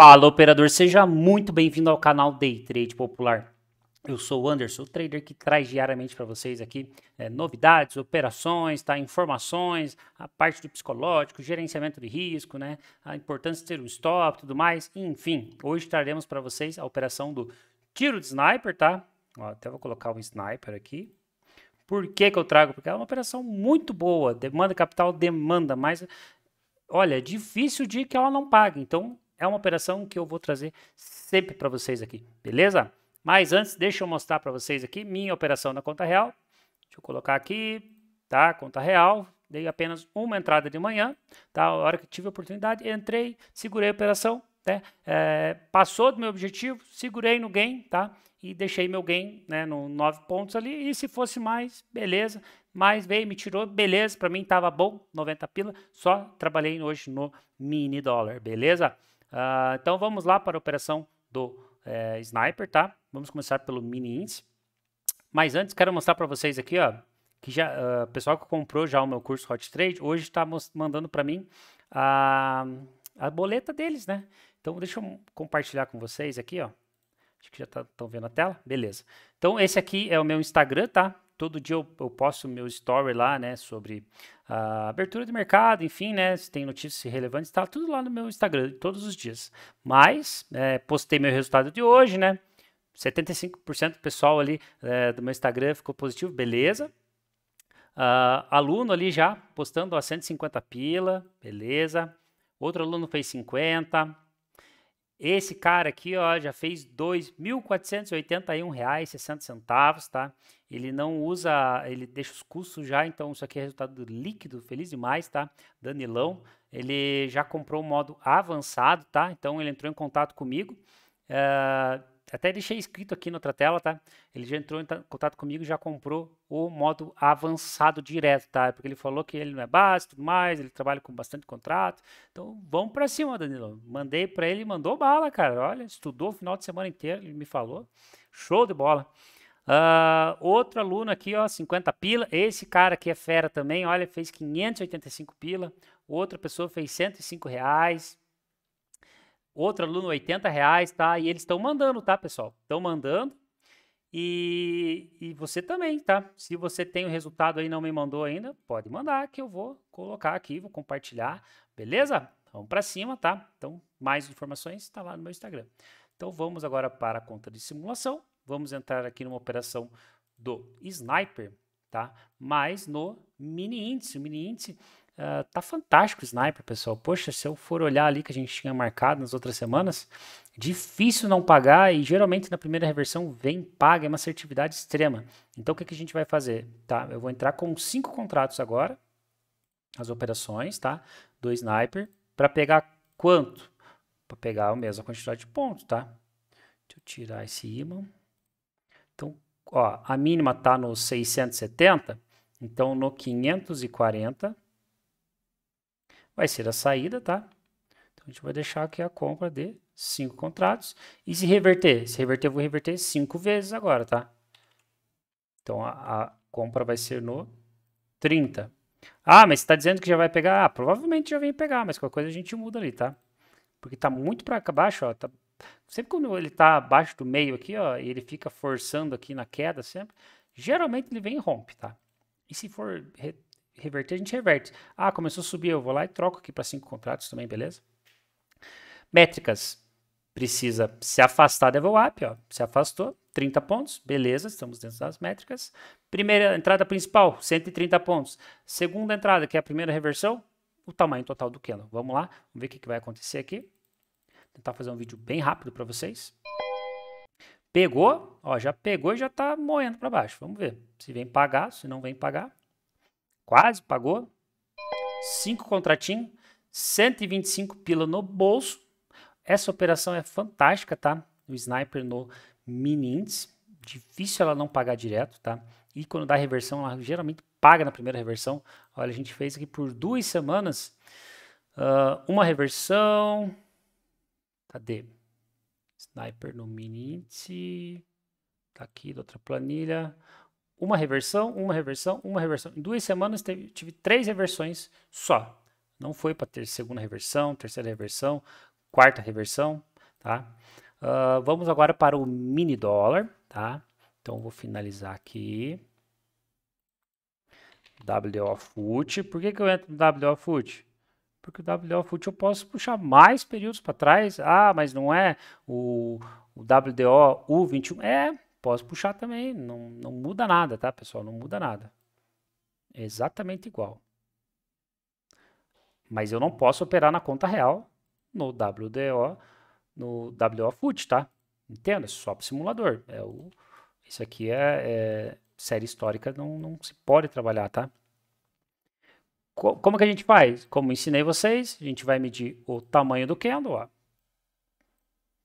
Fala, operador, seja muito bem-vindo ao canal Day Trade Popular. Eu sou o Anderson, o trader que traz diariamente para vocês aqui é, novidades, operações, tá? informações, a parte do psicológico, gerenciamento de risco, né? a importância de ter um stop tudo mais. Enfim, hoje traremos para vocês a operação do tiro de sniper, tá? Ó, até vou colocar um sniper aqui. Por que, que eu trago? Porque é uma operação muito boa, demanda capital, demanda, mas olha, é difícil de que ela não paga. Então, é uma operação que eu vou trazer sempre para vocês aqui, beleza? Mas antes, deixa eu mostrar para vocês aqui minha operação na conta real. Deixa eu colocar aqui, tá? Conta real. Dei apenas uma entrada de manhã, tá? A hora que tive a oportunidade, entrei, segurei a operação, né? É, passou do meu objetivo, segurei no gain, tá? E deixei meu gain, né, no 9 pontos ali. E se fosse mais, beleza. Mas veio, me tirou, beleza. Para mim tava bom, 90 pila. Só trabalhei hoje no mini dólar, beleza? Uh, então vamos lá para a operação do é, Sniper, tá? Vamos começar pelo mini índice. Mas antes quero mostrar para vocês aqui, ó, que já uh, pessoal que comprou já o meu curso Hot Trade hoje está mandando para mim a, ah, a boleta deles, né? Então deixa eu compartilhar com vocês aqui, ó. Acho que já estão tá, vendo a tela. Beleza. Então esse aqui é o meu Instagram, tá? todo dia eu, eu posto meu story lá, né, sobre a abertura de mercado, enfim, né, se tem notícias relevantes, tá tudo lá no meu Instagram todos os dias. Mas é, postei meu resultado de hoje, né, 75% do pessoal ali é, do meu Instagram ficou positivo, beleza. Uh, aluno ali já postando a 150 pila, beleza. Outro aluno fez 50. Esse cara aqui, ó, já fez R$ 2.481,60, tá? Ele não usa, ele deixa os custos já, então isso aqui é resultado líquido, feliz demais, tá? Danilão, ele já comprou o um modo avançado, tá? Então ele entrou em contato comigo. Uh, até deixei escrito aqui na outra tela, tá? Ele já entrou em contato comigo e já comprou o modo avançado direto, tá? É porque ele falou que ele não é base e tudo mais, ele trabalha com bastante contrato. Então, vamos para cima, Danilão. Mandei para ele, mandou bala, cara. Olha, estudou o final de semana inteiro, ele me falou. Show de bola. Uh, outro aluno aqui, ó, 50 pila. Esse cara aqui é fera também, olha, fez 585 pila. Outra pessoa fez 105 reais. Outro aluno, 80 reais, tá? E eles estão mandando, tá, pessoal? Estão mandando. E, e você também, tá? Se você tem o resultado aí e não me mandou ainda, pode mandar que eu vou colocar aqui, vou compartilhar, beleza? Vamos para cima, tá? Então, mais informações está lá no meu Instagram. Então, vamos agora para a conta de simulação vamos entrar aqui numa operação do sniper, tá? Mas no mini índice, o mini índice Uh, tá fantástico o Sniper, pessoal. Poxa, se eu for olhar ali que a gente tinha marcado nas outras semanas, difícil não pagar e geralmente na primeira reversão vem paga, é uma assertividade extrema. Então o que, que a gente vai fazer? Tá, eu vou entrar com cinco contratos agora, as operações, tá? Do Sniper, para pegar quanto? Para pegar a mesma quantidade de pontos, tá? Deixa eu tirar esse ímã ó, a mínima está no 670, então no 540 vai ser a saída, tá? Então a gente vai deixar aqui a compra de 5 contratos. E se reverter? Se reverter, eu vou reverter 5 vezes agora, tá? Então a, a compra vai ser no 30. Ah, mas está dizendo que já vai pegar? Ah, provavelmente já vem pegar, mas qualquer coisa a gente muda ali, tá? Porque está muito para baixo, ó, tá Sempre quando ele está abaixo do meio aqui, ó, e ele fica forçando aqui na queda sempre, geralmente ele vem e rompe, tá? E se for re reverter, a gente reverte. Ah, começou a subir, eu vou lá e troco aqui para cinco contratos também, beleza? Métricas. Precisa se afastar da up ó. Se afastou, 30 pontos, beleza, estamos dentro das métricas. Primeira entrada principal, 130 pontos. Segunda entrada, que é a primeira reversão, o tamanho total do candle. Vamos lá, vamos ver o que vai acontecer aqui tentar fazer um vídeo bem rápido para vocês. Pegou, ó, já pegou e já está moendo para baixo. Vamos ver se vem pagar, se não vem pagar. Quase pagou. Cinco contratinhos, 125 pila no bolso. Essa operação é fantástica, tá? O Sniper no mini índice. Difícil ela não pagar direto, tá? E quando dá reversão, ela geralmente paga na primeira reversão. Olha, a gente fez aqui por duas semanas. Uh, uma reversão, Cadê? Sniper no mini Tá aqui da outra planilha. Uma reversão, uma reversão, uma reversão. Em duas semanas teve, tive três reversões só. Não foi para ter segunda reversão, terceira reversão, quarta reversão, tá? Uh, vamos agora para o mini dólar, tá? Então vou finalizar aqui. WO Foot. Por que, que eu entro no WO Foot? porque o WDO Future eu posso puxar mais períodos para trás. Ah, mas não é o, o WDO U21. É, posso puxar também. Não, não muda nada, tá, pessoal? Não muda nada. É exatamente igual. Mas eu não posso operar na conta real no WDO, no WDO Foot, tá? Entenda, é só para simulador. É o, isso aqui é, é série histórica, não, não se pode trabalhar, tá? co como que a gente faz? Como ensinei vocês, a gente vai medir o tamanho do candle, ó.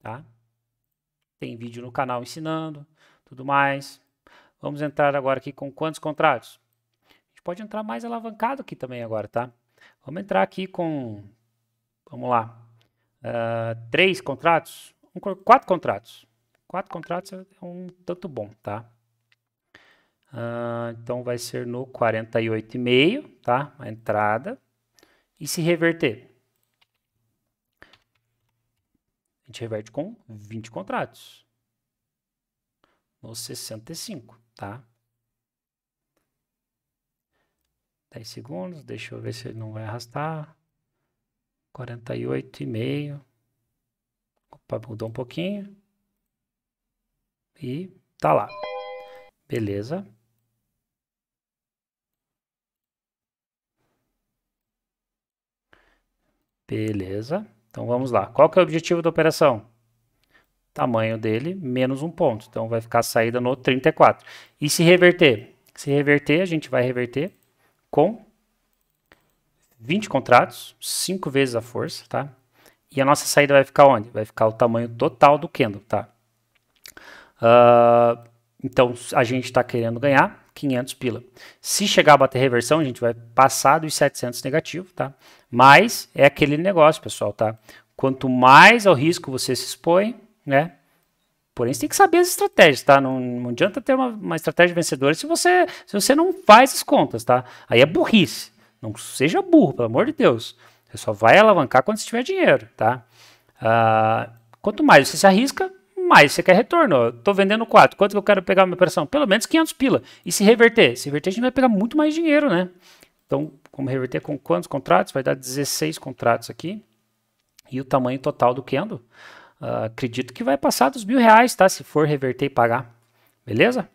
Tá? Tem vídeo no canal ensinando, tudo mais. Vamos entrar agora aqui com quantos contratos? A gente pode entrar mais alavancado aqui também agora, tá? Vamos entrar aqui com, vamos lá, uh, três contratos, um, quatro contratos. Quatro contratos é um tanto bom, tá? Uh, então vai ser no 48,5, tá? A entrada. E se reverter? A gente reverte com 20 contratos. No 65, tá? 10 segundos, deixa eu ver se ele não vai arrastar. 48,5. Opa, mudou um pouquinho. E tá lá. Beleza. Beleza. Então vamos lá. Qual que é o objetivo da operação? Tamanho dele menos um ponto. Então vai ficar a saída no 34. E se reverter? Se reverter, a gente vai reverter com 20 contratos, 5 vezes a força, tá? E a nossa saída vai ficar onde? Vai ficar o tamanho total do candle, tá? Uh, então a gente está querendo ganhar 500 pila. Se chegar a bater reversão, a gente vai passar dos 700 negativo, tá? Mas é aquele negócio, pessoal, tá? Quanto mais ao risco você se expõe, né? Porém, você tem que saber as estratégias, tá? Não, não adianta ter uma, uma, estratégia vencedora se você, se você não faz as contas, tá? Aí é burrice. Não seja burro, pelo amor de Deus. Você só vai alavancar quando você tiver dinheiro, tá? Uh, quanto mais você se arrisca, mais, você quer retorno. tô vendendo 4, quanto que eu quero pegar minha operação? Pelo menos 500 pila. E se reverter? Se reverter, a gente vai pegar muito mais dinheiro, né? Então, como reverter com quantos contratos? Vai dar 16 contratos aqui. E o tamanho total do Kendo, uh, acredito que vai passar dos mil reais, tá? Se for reverter e pagar. Beleza?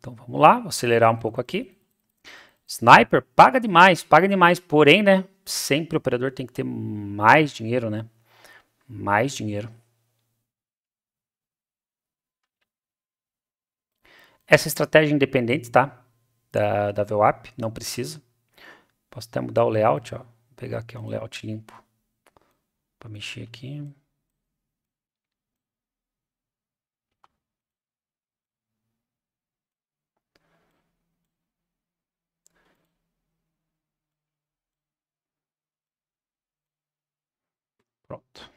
Então vamos lá, vou acelerar um pouco aqui. Sniper paga demais, paga demais, porém, né? Sempre o operador tem que ter mais dinheiro, né? mais dinheiro. Essa estratégia independente, tá? Da, da VWAP, não precisa. Posso até mudar o layout, ó. Vou pegar aqui um layout limpo para mexer aqui. Pronto.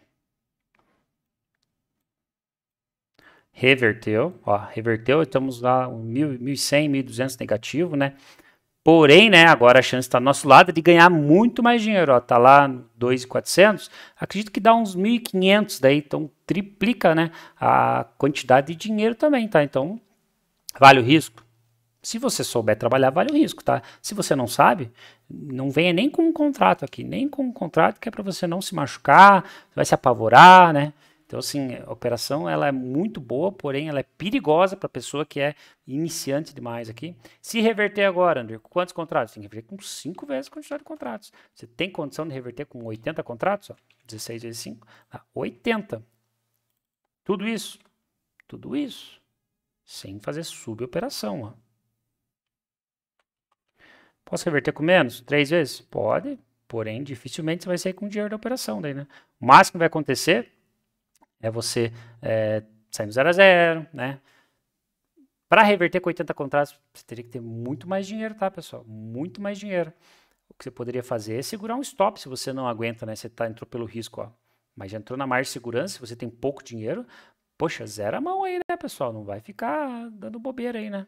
reverteu, ó, reverteu, estamos lá 1.100, 1.200 negativo, né? Porém, né, agora a chance está do nosso lado de ganhar muito mais dinheiro, ó, tá lá 2.400, acredito que dá uns 1.500 daí, então triplica, né, a quantidade de dinheiro também, tá? Então, vale o risco? Se você souber trabalhar, vale o risco, tá? Se você não sabe, não venha nem com um contrato aqui, nem com um contrato que é para você não se machucar, vai se apavorar, né? Então, assim, a operação ela é muito boa, porém ela é perigosa para a pessoa que é iniciante demais aqui. Se reverter agora, André, quantos contratos? Tem que reverter com 5 vezes a quantidade de contratos. Você tem condição de reverter com 80 contratos? Ó, 16 vezes 5, ah, 80. Tudo isso, tudo isso, sem fazer suboperação. Ó. Posso reverter com menos? 3 vezes? Pode, porém dificilmente você vai sair com o dinheiro da operação. Daí, né? O máximo que vai acontecer é você é, sair no 0 a 0, né? Para reverter com 80 contratos, você teria que ter muito mais dinheiro, tá, pessoal? Muito mais dinheiro. O que você poderia fazer é segurar um stop se você não aguenta, né? Você tá, entrou pelo risco, ó. Mas já entrou na margem de segurança, se você tem pouco dinheiro, poxa, zera a mão aí, né, pessoal? Não vai ficar dando bobeira aí, né?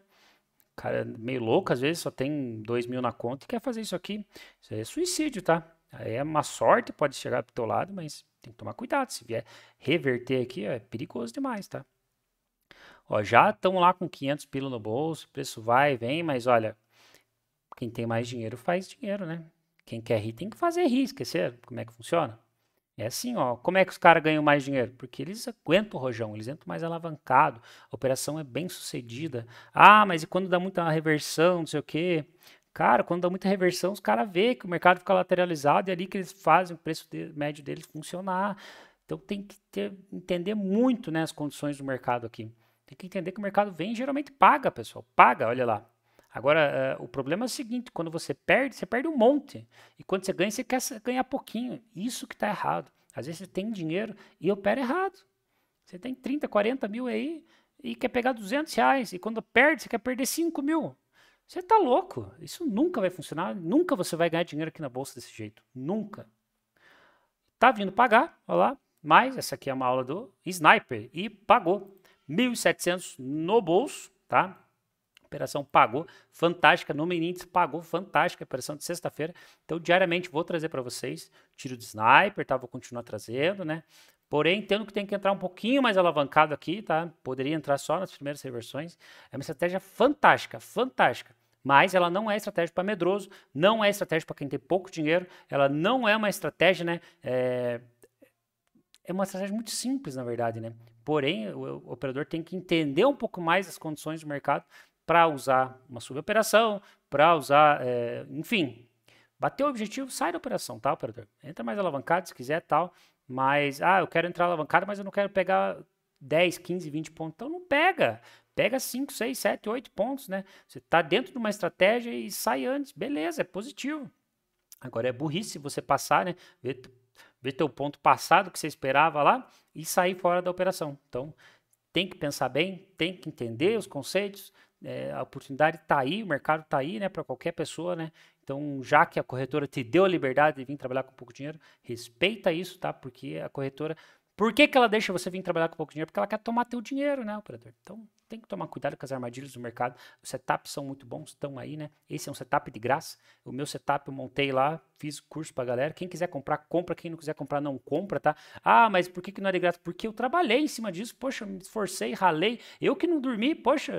Cara, meio louco, às vezes só tem 2 mil na conta e quer fazer isso aqui. Isso aí é suicídio, tá? Aí é uma sorte, pode chegar pro teu lado, mas tem que tomar cuidado. Se vier reverter aqui, é perigoso demais, tá? Ó, já estão lá com 500 pila no bolso, preço vai e vem, mas olha, quem tem mais dinheiro faz dinheiro, né? Quem quer rir tem que fazer rir, esquecer como é que funciona? É assim, ó. Como é que os caras ganham mais dinheiro? Porque eles aguentam o rojão, eles entram mais alavancado, a operação é bem sucedida. Ah, mas e quando dá muita reversão, não sei o quê? Cara, quando dá muita reversão, os caras vê que o mercado fica lateralizado e é ali que eles fazem o preço de, médio deles funcionar. Então tem que ter, entender muito né, as condições do mercado aqui. Tem que entender que o mercado vem e geralmente paga, pessoal. Paga, olha lá. Agora, uh, o problema é o seguinte: quando você perde, você perde um monte. E quando você ganha, você quer ganhar pouquinho. Isso que está errado. Às vezes você tem dinheiro e opera errado. Você tem 30, 40 mil aí e quer pegar 200 reais. E quando perde, você quer perder 5 mil. Você tá louco. Isso nunca vai funcionar. Nunca você vai ganhar dinheiro aqui na bolsa desse jeito. Nunca. Tá vindo pagar, olha lá. Mas essa aqui é uma aula do Sniper e pagou 1.700 no bolso, tá? Operação pagou, fantástica, no índice pagou, fantástica, operação de sexta-feira. Então, diariamente vou trazer para vocês tiro de sniper, tá? Vou continuar trazendo, né? Porém, tendo que tem que entrar um pouquinho mais alavancado aqui, tá? Poderia entrar só nas primeiras reversões. É uma estratégia fantástica, fantástica. Mas ela não é estratégia para medroso, não é estratégia para quem tem pouco dinheiro, ela não é uma estratégia, né? É, é uma estratégia muito simples, na verdade, né? Porém, o, o operador tem que entender um pouco mais as condições do mercado para usar uma suboperação, para usar, é, enfim, Bateu o objetivo, sai da operação, tá, operador? Entra mais alavancado se quiser, tal. Mas, ah, eu quero entrar alavancado, mas eu não quero pegar 10, 15, 20 pontos. Então não pega pega 5, 6, 7, 8 pontos, né? Você tá dentro de uma estratégia e sai antes, beleza, é positivo. Agora é burrice você passar, né? Ver, ver teu ponto passado que você esperava lá e sair fora da operação. Então, tem que pensar bem, tem que entender os conceitos, é, a oportunidade tá aí, o mercado tá aí, né, para qualquer pessoa, né? Então, já que a corretora te deu a liberdade de vir trabalhar com pouco dinheiro, respeita isso, tá? Porque a corretora por que, que ela deixa você vir trabalhar com pouco dinheiro? Porque ela quer tomar teu dinheiro, né, operador? Então tem que tomar cuidado com as armadilhas do mercado. Os setups são muito bons, estão aí, né? Esse é um setup de graça. O meu setup eu montei lá, fiz curso pra galera. Quem quiser comprar, compra. Quem não quiser comprar, não compra, tá? Ah, mas por que, que não é de graça? Porque eu trabalhei em cima disso, poxa, me esforcei, ralei. Eu que não dormi, poxa,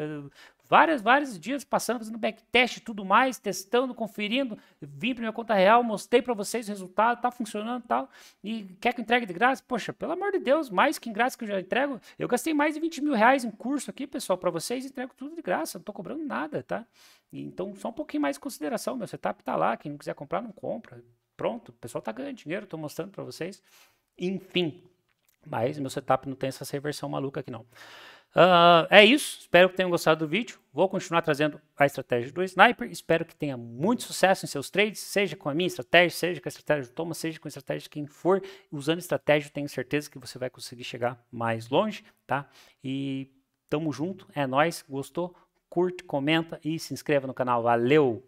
vários, vários dias passando, fazendo backtest e tudo mais, testando, conferindo, vim para minha conta real, mostrei para vocês o resultado, tá funcionando e tal, e quer que eu entregue de graça? Poxa, pelo amor de Deus, mais que em graça que eu já entrego, eu gastei mais de 20 mil reais em curso aqui, pessoal, para vocês, entrego tudo de graça, não tô cobrando nada, tá? Então, só um pouquinho mais de consideração, meu setup tá lá, quem não quiser comprar, não compra, pronto, o pessoal tá ganhando dinheiro, tô mostrando para vocês, enfim... Mas meu setup não tem essa reversão maluca aqui não. Uh, é isso, espero que tenham gostado do vídeo. Vou continuar trazendo a estratégia do Sniper. Espero que tenha muito sucesso em seus trades, seja com a minha estratégia, seja com a estratégia do Thomas, seja com a estratégia de quem for. Usando estratégia, tenho certeza que você vai conseguir chegar mais longe, tá? E tamo junto, é nós. Gostou? Curte, comenta e se inscreva no canal. Valeu!